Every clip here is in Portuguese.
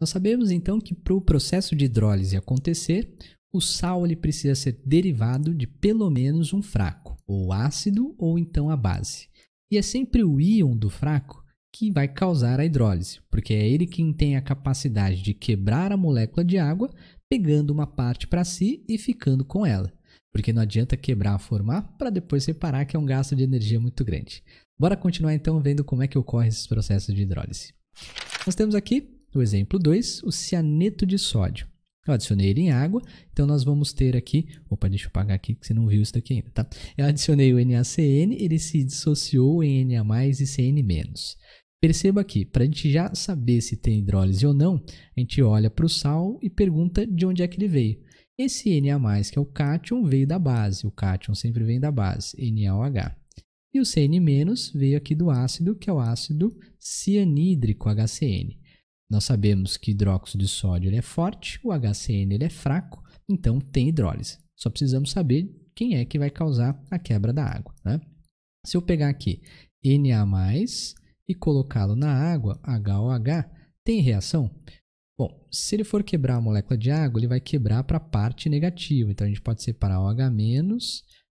Nós sabemos então que para o processo de hidrólise acontecer, o sal ele precisa ser derivado de pelo menos um fraco, ou ácido ou então a base. E é sempre o íon do fraco que vai causar a hidrólise, porque é ele quem tem a capacidade de quebrar a molécula de água, pegando uma parte para si e ficando com ela. Porque não adianta quebrar, formar, para depois separar, que é um gasto de energia muito grande. Bora continuar então vendo como é que ocorre esses processos de hidrólise. Nós temos aqui no exemplo 2, o cianeto de sódio. Eu adicionei ele em água, então nós vamos ter aqui. Opa, deixa eu apagar aqui que você não viu isso daqui ainda, tá? Eu adicionei o NaCN, ele se dissociou em Na e Cn-. Perceba aqui, para a gente já saber se tem hidrólise ou não, a gente olha para o sal e pergunta de onde é que ele veio. Esse Na, que é o cátion, veio da base. O cátion sempre vem da base, NaOH. E o Cn- veio aqui do ácido, que é o ácido cianídrico, HCN. Nós sabemos que hidróxido de sódio ele é forte, o HCN ele é fraco, então tem hidrólise. Só precisamos saber quem é que vai causar a quebra da água. Né? Se eu pegar aqui Na e colocá-lo na água, HOH, tem reação? Bom, se ele for quebrar a molécula de água, ele vai quebrar para a parte negativa. Então, a gente pode separar OH-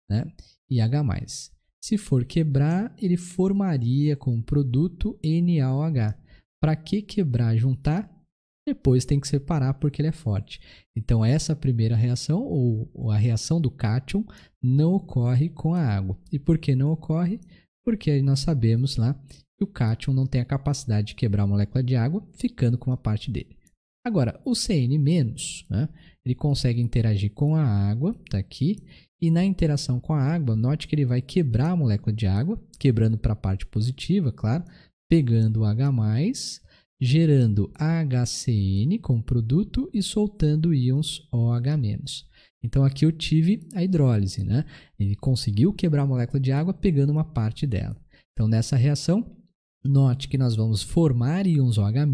né, e H+. Se for quebrar, ele formaria o produto NaOH. Para que quebrar, juntar? Depois tem que separar porque ele é forte. Então essa primeira reação ou a reação do cátion não ocorre com a água. E por que não ocorre? Porque nós sabemos lá que o cátion não tem a capacidade de quebrar a molécula de água, ficando com uma parte dele. Agora, o Cn-, né, ele consegue interagir com a água, tá aqui, e na interação com a água, note que ele vai quebrar a molécula de água, quebrando para a parte positiva, claro, pegando o H+, gerando HCN como produto e soltando íons OH-. Então aqui eu tive a hidrólise, né? Ele conseguiu quebrar a molécula de água pegando uma parte dela. Então nessa reação, note que nós vamos formar íons OH-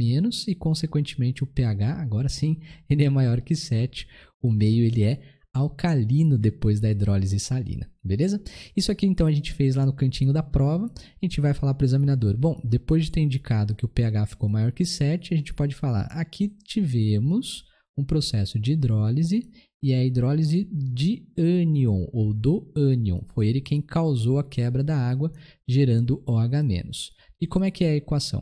e consequentemente o pH, agora sim, ele é maior que 7. O meio ele é alcalino depois da hidrólise salina, beleza? Isso aqui então a gente fez lá no cantinho da prova, a gente vai falar para o examinador, bom, depois de ter indicado que o pH ficou maior que 7, a gente pode falar, aqui tivemos um processo de hidrólise e é a hidrólise de ânion ou do ânion, foi ele quem causou a quebra da água gerando OH-. E como é que é a equação?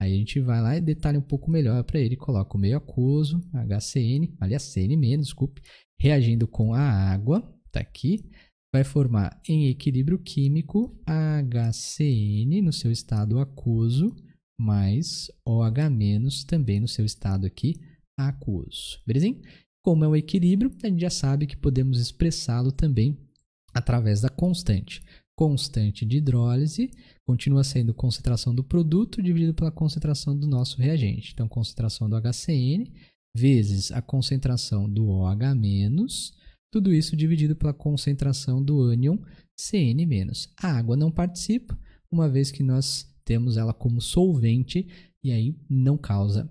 Aí a gente vai lá e detalha um pouco melhor para ele. Coloca o meio aquoso, HCN, aliás, CN-, desculpe, reagindo com a água, tá aqui. Vai formar em equilíbrio químico HCN no seu estado aquoso, mais OH- também no seu estado aqui aquoso, belezinha? Como é um equilíbrio, a gente já sabe que podemos expressá-lo também através da constante constante de hidrólise continua sendo concentração do produto dividido pela concentração do nosso reagente. Então, concentração do HCN vezes a concentração do OH-, tudo isso dividido pela concentração do ânion CN-. A água não participa, uma vez que nós temos ela como solvente e aí não causa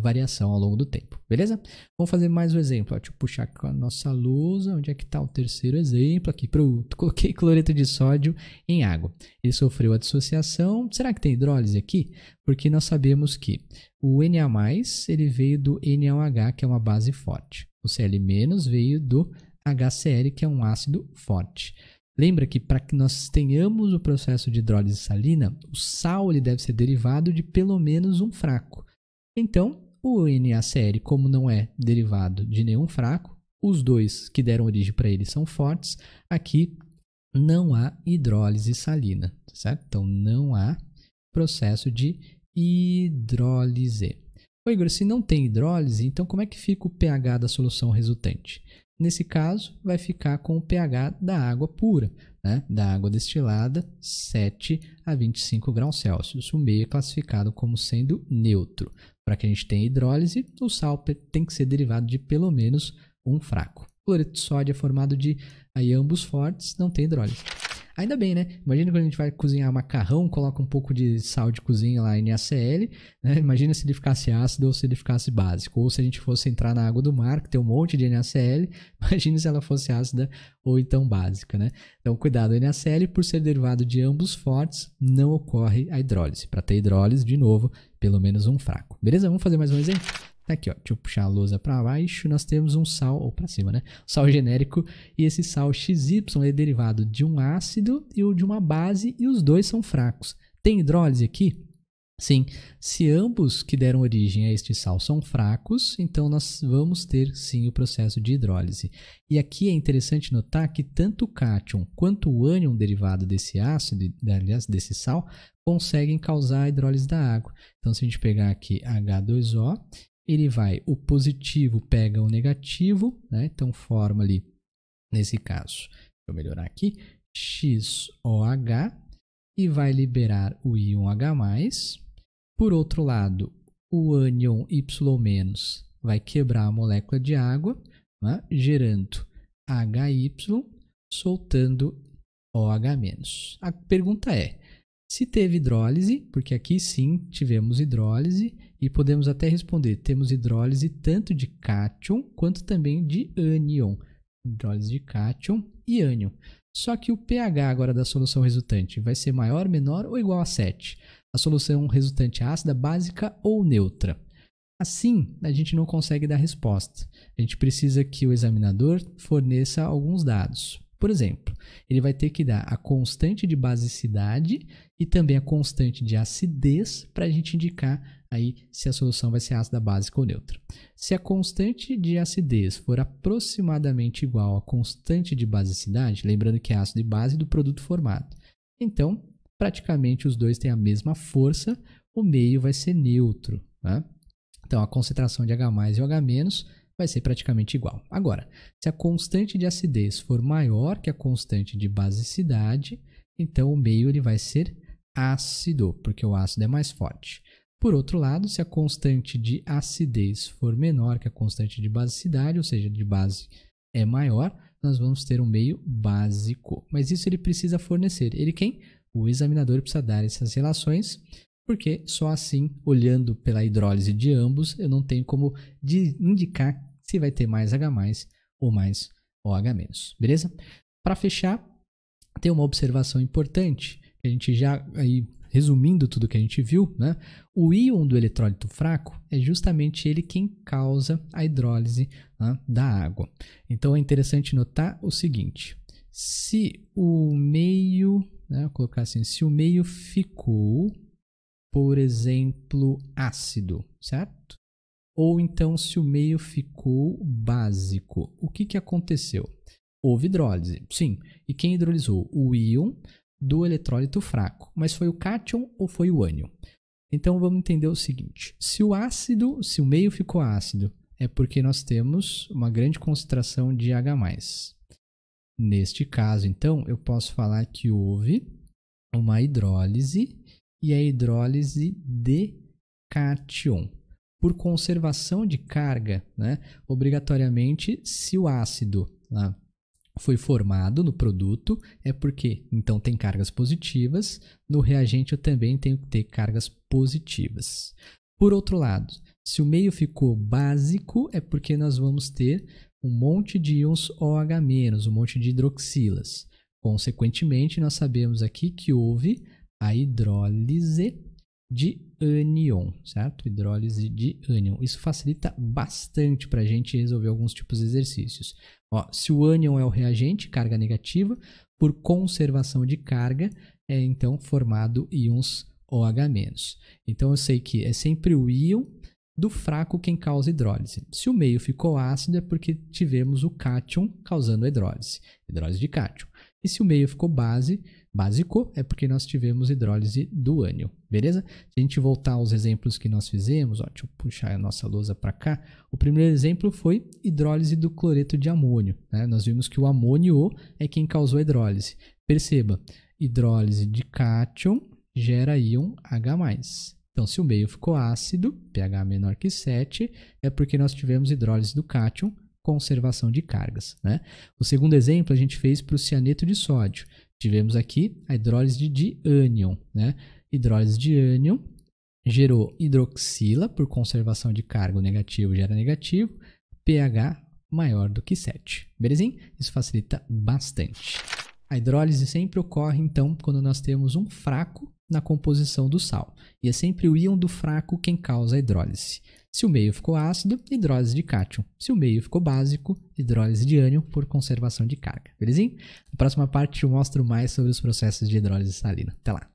variação ao longo do tempo, beleza? Vamos fazer mais um exemplo. Deixa eu puxar aqui a nossa lousa. Onde é que está o terceiro exemplo? Aqui, pronto. Coloquei cloreto de sódio em água. Ele sofreu a dissociação. Será que tem hidrólise aqui? Porque nós sabemos que o Na+, ele veio do NaOH, que é uma base forte. O Cl- veio do HCl, que é um ácido forte. Lembra que para que nós tenhamos o processo de hidrólise salina, o sal ele deve ser derivado de pelo menos um fraco. Então, o NaCl, como não é derivado de nenhum fraco, os dois que deram origem para ele são fortes. Aqui não há hidrólise salina, certo? Então não há processo de hidrólise. Ô Igor, se não tem hidrólise, então como é que fica o pH da solução resultante? Nesse caso, vai ficar com o pH da água pura, né? da água destilada, 7 a 25 graus Celsius. O meio é classificado como sendo neutro. Para que a gente tenha hidrólise, o sal tem que ser derivado de pelo menos um fraco. O cloreto de sódio é formado de aí ambos fortes, não tem hidrólise. Ainda bem, né? Imagina quando a gente vai cozinhar macarrão, coloca um pouco de sal de cozinha lá NaCl, né? Imagina se ele ficasse ácido ou se ele ficasse básico. Ou se a gente fosse entrar na água do mar, que tem um monte de NaCl, imagina se ela fosse ácida ou então básica, né? Então, cuidado, NaCl, por ser derivado de ambos fortes, não ocorre a hidrólise. Para ter hidrólise, de novo, pelo menos um fraco. Beleza? Vamos fazer mais um exemplo? Tá aqui, ó. Deixa eu puxar a lousa para baixo. Nós temos um sal, ou para cima, né? Sal genérico. E esse sal XY é derivado de um ácido e o de uma base, e os dois são fracos. Tem hidrólise aqui? Sim, se ambos que deram origem a este sal são fracos, então nós vamos ter sim o processo de hidrólise. E aqui é interessante notar que tanto o cátion quanto o ânion derivado desse ácido, aliás, desse sal, conseguem causar a hidrólise da água. Então, se a gente pegar aqui H2O ele vai, o positivo pega o negativo, né? então forma ali, nesse caso, deixa eu melhorar aqui, XOH, e vai liberar o íon-H+. Por outro lado, o ânion Y- vai quebrar a molécula de água, né? gerando HY, soltando OH-. A pergunta é, se teve hidrólise, porque aqui sim tivemos hidrólise, e podemos até responder: temos hidrólise tanto de cátion quanto também de ânion. Hidrólise de cátion e ânion. Só que o pH agora da solução resultante vai ser maior, menor ou igual a 7. A solução resultante é ácida, básica ou neutra. Assim, a gente não consegue dar resposta. A gente precisa que o examinador forneça alguns dados. Por exemplo, ele vai ter que dar a constante de basicidade e também a constante de acidez para a gente indicar aí se a solução vai ser ácida, básica ou neutra. Se a constante de acidez for aproximadamente igual à constante de basicidade, lembrando que é ácido e base do produto formado, então praticamente os dois têm a mesma força, o meio vai ser neutro. Né? Então a concentração de H e OH vai ser praticamente igual. Agora, se a constante de acidez for maior que a constante de basicidade, então o meio ele vai ser ácido, porque o ácido é mais forte. Por outro lado, se a constante de acidez for menor que a constante de basicidade, ou seja, de base é maior, nós vamos ter um meio básico. Mas isso ele precisa fornecer. Ele quem? O examinador precisa dar essas relações porque só assim, olhando pela hidrólise de ambos, eu não tenho como indicar se vai ter mais H+, ou mais OH-, beleza? Para fechar, tem uma observação importante, que a gente já aí resumindo tudo que a gente viu, né? O íon do eletrólito fraco é justamente ele quem causa a hidrólise né, da água. Então é interessante notar o seguinte: se o meio, né, vou colocar assim, se o meio ficou por exemplo, ácido, certo? Ou então, se o meio ficou básico, o que, que aconteceu? Houve hidrólise, sim. E quem hidrolisou? O íon do eletrólito fraco. Mas foi o cátion ou foi o ânion? Então, vamos entender o seguinte: se o ácido, se o meio ficou ácido, é porque nós temos uma grande concentração de H. Neste caso, então, eu posso falar que houve uma hidrólise e a hidrólise de cátion. Por conservação de carga, né, obrigatoriamente, se o ácido né, foi formado no produto, é porque então tem cargas positivas, no reagente eu também tenho que ter cargas positivas. Por outro lado, se o meio ficou básico, é porque nós vamos ter um monte de íons OH-, um monte de hidroxilas. Consequentemente, nós sabemos aqui que houve a hidrólise de ânion, certo? Hidrólise de ânion. Isso facilita bastante para a gente resolver alguns tipos de exercícios. Ó, se o ânion é o reagente, carga negativa, por conservação de carga, é então formado íons OH-. Então eu sei que é sempre o íon do fraco quem causa hidrólise. Se o meio ficou ácido é porque tivemos o cátion causando a hidrólise, hidrólise de cátion. E se o meio ficou base, básico é porque nós tivemos hidrólise do ânion, beleza? Se a gente voltar aos exemplos que nós fizemos, ó, deixa eu puxar a nossa lousa para cá. O primeiro exemplo foi hidrólise do cloreto de amônio. Né? Nós vimos que o amônio é quem causou a hidrólise. Perceba, hidrólise de cátion gera íon H+. Então, se o meio ficou ácido, pH menor que 7, é porque nós tivemos hidrólise do cátion, conservação de cargas. Né? O segundo exemplo a gente fez para o cianeto de sódio. Tivemos aqui a hidrólise de ânion, né? Hidrólise de ânion gerou hidroxila por conservação de cargo negativo gera negativo, pH maior do que 7. Belezinha? Isso facilita bastante. A hidrólise sempre ocorre, então, quando nós temos um fraco na composição do sal. E é sempre o íon do fraco quem causa a hidrólise. Se o meio ficou ácido, hidrólise de cátion. Se o meio ficou básico, hidrólise de ânion por conservação de carga. Belezinha? Na próxima parte eu mostro mais sobre os processos de hidrólise salina. Até lá!